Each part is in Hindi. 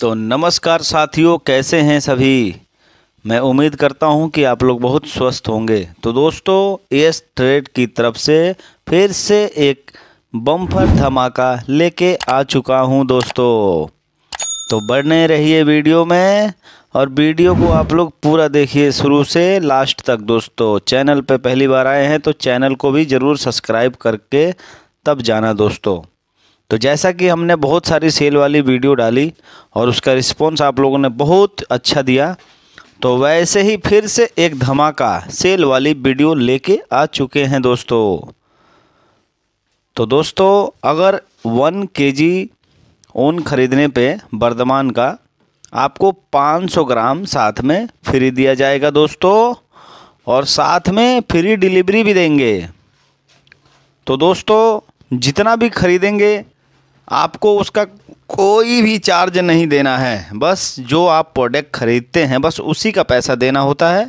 तो नमस्कार साथियों कैसे हैं सभी मैं उम्मीद करता हूं कि आप लोग बहुत स्वस्थ होंगे तो दोस्तों एस ट्रेड की तरफ से फिर से एक बम्फर धमाका लेके आ चुका हूं दोस्तों तो बढ़ने रहिए वीडियो में और वीडियो को आप लोग पूरा देखिए शुरू से लास्ट तक दोस्तों चैनल पे पहली बार आए हैं तो चैनल को भी ज़रूर सब्सक्राइब करके तब जाना दोस्तों तो जैसा कि हमने बहुत सारी सेल वाली वीडियो डाली और उसका रिस्पॉन्स आप लोगों ने बहुत अच्छा दिया तो वैसे ही फिर से एक धमाका सेल वाली वीडियो लेके आ चुके हैं दोस्तों तो दोस्तों अगर वन के जी ऊन खरीदने पे वर्धमान का आपको 500 ग्राम साथ में फ्री दिया जाएगा दोस्तों और साथ में फ्री डिलीवरी भी देंगे तो दोस्तों जितना भी खरीदेंगे आपको उसका कोई भी चार्ज नहीं देना है बस जो आप प्रोडक्ट ख़रीदते हैं बस उसी का पैसा देना होता है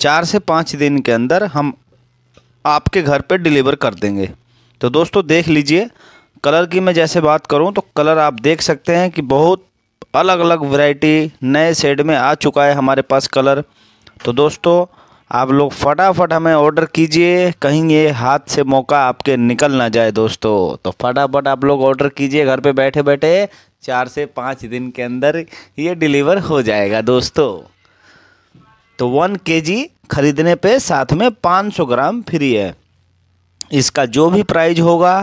चार से पाँच दिन के अंदर हम आपके घर पर डिलीवर कर देंगे तो दोस्तों देख लीजिए कलर की मैं जैसे बात करूं तो कलर आप देख सकते हैं कि बहुत अलग अलग वैरायटी नए सेड में आ चुका है हमारे पास कलर तो दोस्तों आप लोग फटाफट हमें ऑर्डर कीजिए कहीं ये हाथ से मौका आपके निकल ना जाए दोस्तों तो फटाफट आप लोग ऑर्डर कीजिए घर पे बैठे बैठे चार से पाँच दिन के अंदर ये डिलीवर हो जाएगा दोस्तों तो वन के जी खरीदने पे साथ में पाँच सौ ग्राम फ्री है इसका जो भी प्राइज होगा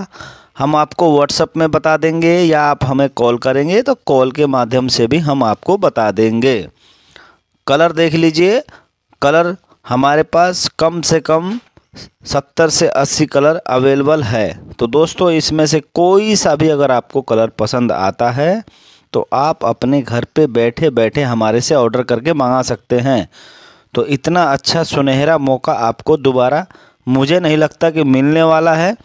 हम आपको व्हाट्सअप में बता देंगे या आप हमें कॉल करेंगे तो कॉल के माध्यम से भी हम आपको बता देंगे कलर देख लीजिए कलर हमारे पास कम से कम सत्तर से अस्सी कलर अवेलेबल है तो दोस्तों इसमें से कोई सा भी अगर आपको कलर पसंद आता है तो आप अपने घर पे बैठे बैठे हमारे से ऑर्डर करके मंगा सकते हैं तो इतना अच्छा सुनहरा मौका आपको दोबारा मुझे नहीं लगता कि मिलने वाला है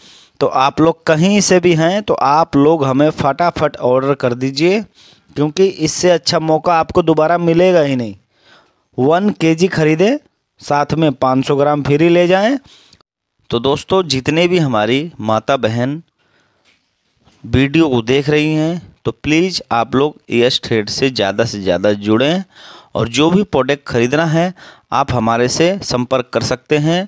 तो आप लोग कहीं से भी हैं तो आप लोग हमें फटाफट ऑर्डर कर दीजिए क्योंकि इससे अच्छा मौका आपको दोबारा मिलेगा ही नहीं वन के जी ख़रीदें साथ में 500 ग्राम फ्री ले जाएं तो दोस्तों जितने भी हमारी माता बहन वीडियो को देख रही हैं तो प्लीज़ आप लोग एस ट्रेड से ज़्यादा से ज़्यादा जुड़ें और जो भी प्रोडक्ट ख़रीदना है आप हमारे से संपर्क कर सकते हैं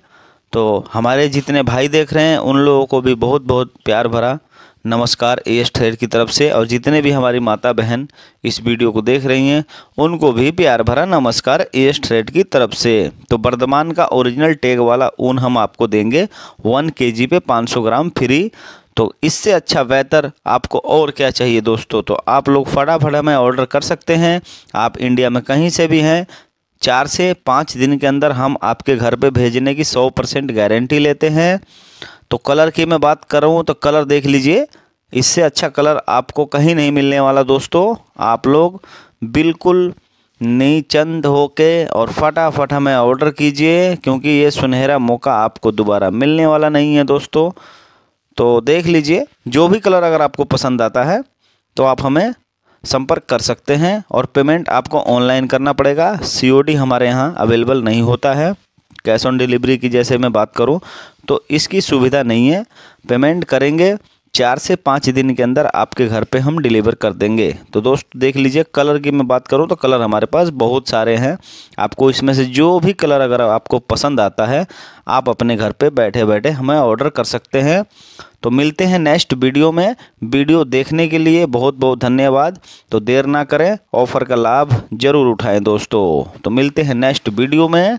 तो हमारे जितने भाई देख रहे हैं उन लोगों को भी बहुत बहुत प्यार भरा नमस्कार एस थ्रेड की तरफ से और जितने भी हमारी माता बहन इस वीडियो को देख रही हैं उनको भी प्यार भरा नमस्कार एस थ्रेड की तरफ से तो वर्धमान का ओरिजिनल टैग वाला ऊन हम आपको देंगे वन के जी पे पाँच सौ ग्राम फ्री तो इससे अच्छा बेहतर आपको और क्या चाहिए दोस्तों तो आप लोग फटाफट हमें ऑर्डर कर सकते हैं आप इंडिया में कहीं से भी हैं चार से पाँच दिन के अंदर हम आपके घर पे भेजने की सौ परसेंट गारंटी लेते हैं तो कलर की मैं बात कर रहा हूँ तो कलर देख लीजिए इससे अच्छा कलर आपको कहीं नहीं मिलने वाला दोस्तों आप लोग बिल्कुल नई चंद हो के और फटाफट हमें ऑर्डर कीजिए क्योंकि ये सुनहरा मौका आपको दोबारा मिलने वाला नहीं है दोस्तों तो देख लीजिए जो भी कलर अगर आपको पसंद आता है तो आप हमें संपर्क कर सकते हैं और पेमेंट आपको ऑनलाइन करना पड़ेगा सी हमारे यहाँ अवेलेबल नहीं होता है कैश ऑन डिलीवरी की जैसे मैं बात करूँ तो इसकी सुविधा नहीं है पेमेंट करेंगे चार से पाँच दिन के अंदर आपके घर पे हम डिलीवर कर देंगे तो दोस्त देख लीजिए कलर की मैं बात करूँ तो कलर हमारे पास बहुत सारे हैं आपको इसमें से जो भी कलर अगर आपको पसंद आता है आप अपने घर पे बैठे बैठे हमें ऑर्डर कर सकते हैं तो मिलते हैं नेक्स्ट वीडियो में वीडियो देखने के लिए बहुत बहुत धन्यवाद तो देर ना करें ऑफ़र का लाभ ज़रूर उठाएँ दोस्तों तो मिलते हैं नेक्स्ट वीडियो में